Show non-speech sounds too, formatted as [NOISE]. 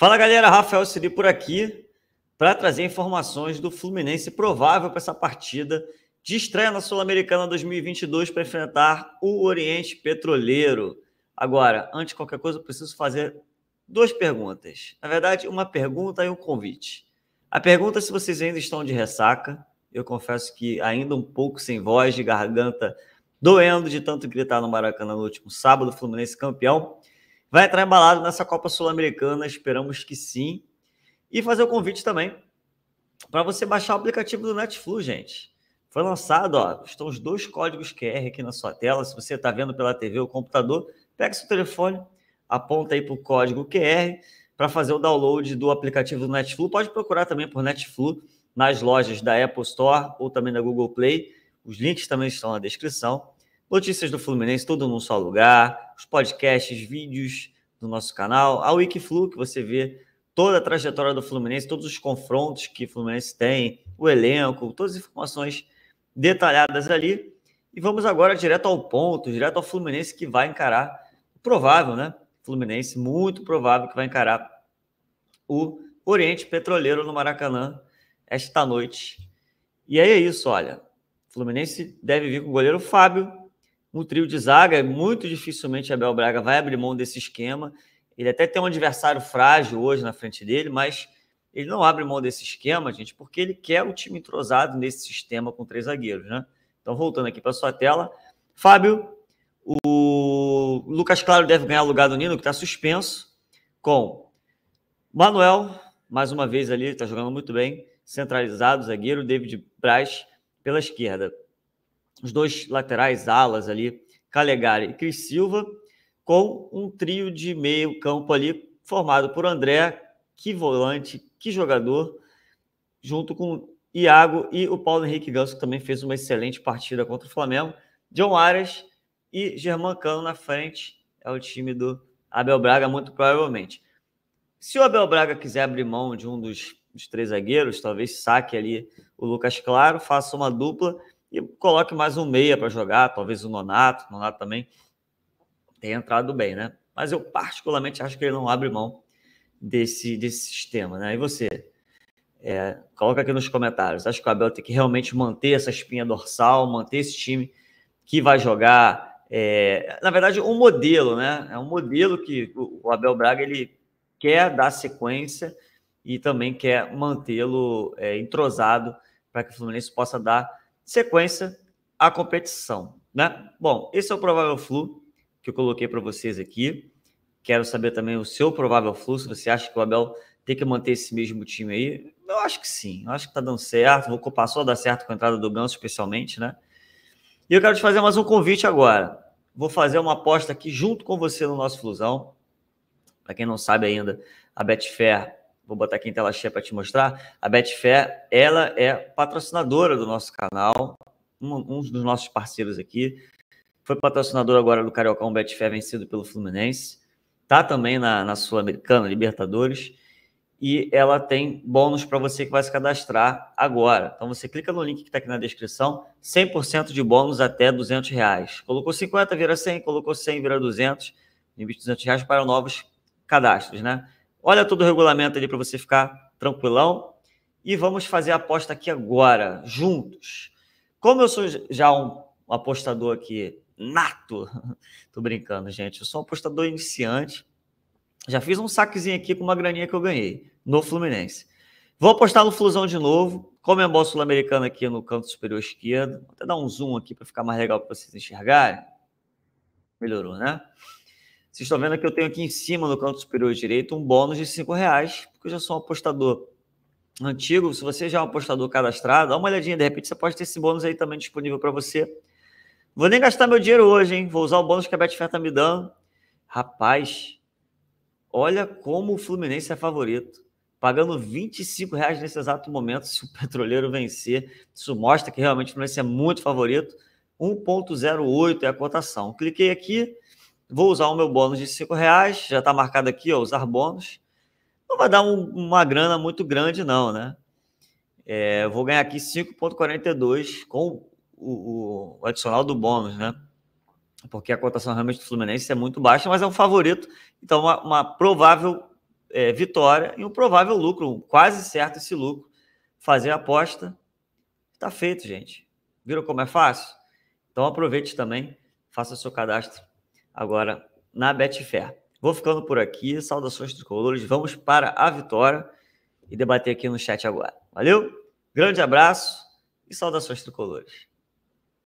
Fala galera, Rafael Siri por aqui para trazer informações do Fluminense provável para essa partida de estreia na Sul-Americana 2022 para enfrentar o Oriente Petroleiro. Agora, antes de qualquer coisa, eu preciso fazer duas perguntas. Na verdade, uma pergunta e um convite. A pergunta é se vocês ainda estão de ressaca. Eu confesso que ainda um pouco sem voz, de garganta doendo de tanto gritar no Maracanã no último sábado, Fluminense campeão. Vai entrar embalado nessa Copa Sul-Americana, esperamos que sim. E fazer o convite também para você baixar o aplicativo do Netflix, gente. Foi lançado, ó, estão os dois códigos QR aqui na sua tela. Se você está vendo pela TV ou computador, pega seu telefone, aponta aí para o código QR para fazer o download do aplicativo do Netflix. Pode procurar também por Netflix nas lojas da Apple Store ou também da Google Play. Os links também estão na descrição. Notícias do Fluminense, tudo num só lugar. Os podcasts, vídeos do nosso canal. A Wikiflu, que você vê toda a trajetória do Fluminense, todos os confrontos que o Fluminense tem, o elenco, todas as informações detalhadas ali. E vamos agora direto ao ponto, direto ao Fluminense que vai encarar, provável, né? Fluminense, muito provável que vai encarar o Oriente Petroleiro no Maracanã esta noite. E aí é isso, olha. Fluminense deve vir com o goleiro Fábio, um trio de zaga, muito dificilmente Abel Braga vai abrir mão desse esquema. Ele até tem um adversário frágil hoje na frente dele, mas ele não abre mão desse esquema, gente, porque ele quer o time entrosado nesse sistema com três zagueiros, né? Então, voltando aqui para sua tela, Fábio, o Lucas Claro deve ganhar o lugar do Nino, que está suspenso, com Manuel, mais uma vez ali, está jogando muito bem, centralizado, zagueiro, David Braz pela esquerda os dois laterais alas ali, Calegari e Cris Silva, com um trio de meio campo ali formado por André, que volante, que jogador, junto com Iago e o Paulo Henrique Ganso, que também fez uma excelente partida contra o Flamengo. John Arias e Germán Cano na frente é o time do Abel Braga, muito provavelmente. Se o Abel Braga quiser abrir mão de um dos, dos três zagueiros, talvez saque ali o Lucas Claro, faça uma dupla e coloque mais um meia para jogar, talvez o Nonato, o Nonato também tem entrado bem, né? Mas eu particularmente acho que ele não abre mão desse, desse sistema, né? E você? É, coloca aqui nos comentários. Acho que o Abel tem que realmente manter essa espinha dorsal, manter esse time que vai jogar. É, na verdade, um modelo, né? É um modelo que o Abel Braga ele quer dar sequência e também quer mantê-lo é, entrosado para que o Fluminense possa dar sequência à competição, né? Bom, esse é o provável flu que eu coloquei para vocês aqui. Quero saber também o seu provável flu, se você acha que o Abel tem que manter esse mesmo time aí. Eu acho que sim, eu acho que tá dando certo, vou passou a dar certo com a entrada do Ganso especialmente, né? E eu quero te fazer mais um convite agora. Vou fazer uma aposta aqui junto com você no nosso Flusão. Para quem não sabe ainda, a Betfair vou botar aqui em tela cheia para te mostrar. A Betfair, ela é patrocinadora do nosso canal, um, um dos nossos parceiros aqui. Foi patrocinador agora do Cariocão Betfair, vencido pelo Fluminense. Tá também na, na Sul-Americana, Libertadores. E ela tem bônus para você que vai se cadastrar agora. Então você clica no link que está aqui na descrição, 100% de bônus até 200 reais. Colocou 50, vira 100, colocou 100, vira 200, limite 200 reais para novos cadastros, né? Olha todo o regulamento ali para você ficar tranquilão. E vamos fazer a aposta aqui agora, juntos. Como eu sou já um apostador aqui nato, [LAUGHS] tô brincando, gente, eu sou um apostador iniciante. Já fiz um saquezinho aqui com uma graninha que eu ganhei no Fluminense. Vou apostar no Flusão de novo. É bola Sul-Americano aqui no canto superior esquerdo. Vou até dar um zoom aqui para ficar mais legal para vocês enxergarem. Melhorou, né? Vocês estão vendo que eu tenho aqui em cima, no canto superior direito, um bônus de R$ reais, porque eu já sou um apostador antigo. Se você já é um apostador cadastrado, dá uma olhadinha, de repente você pode ter esse bônus aí também disponível para você. Vou nem gastar meu dinheiro hoje, hein? Vou usar o bônus que a Betfair tá me dando. Rapaz, olha como o Fluminense é favorito. Pagando R$ reais nesse exato momento, [LAUGHS] se o petroleiro vencer. Isso mostra que realmente o Fluminense é muito favorito. 1,08 é a cotação. Cliquei aqui, Vou usar o meu bônus de cinco reais, já está marcado aqui, ó, usar bônus. Não vai dar um, uma grana muito grande, não, né? É, vou ganhar aqui 5,42 com o, o, o adicional do bônus, né? Porque a cotação realmente do Fluminense é muito baixa, mas é um favorito, então uma, uma provável é, vitória e um provável lucro, quase certo esse lucro. Fazer a aposta, está feito, gente. Viram como é fácil? Então aproveite também, faça seu cadastro agora na Betfair. Vou ficando por aqui. Saudações dos colores. Vamos para a vitória e debater aqui no chat agora. Valeu? Grande abraço e saudações tricolores.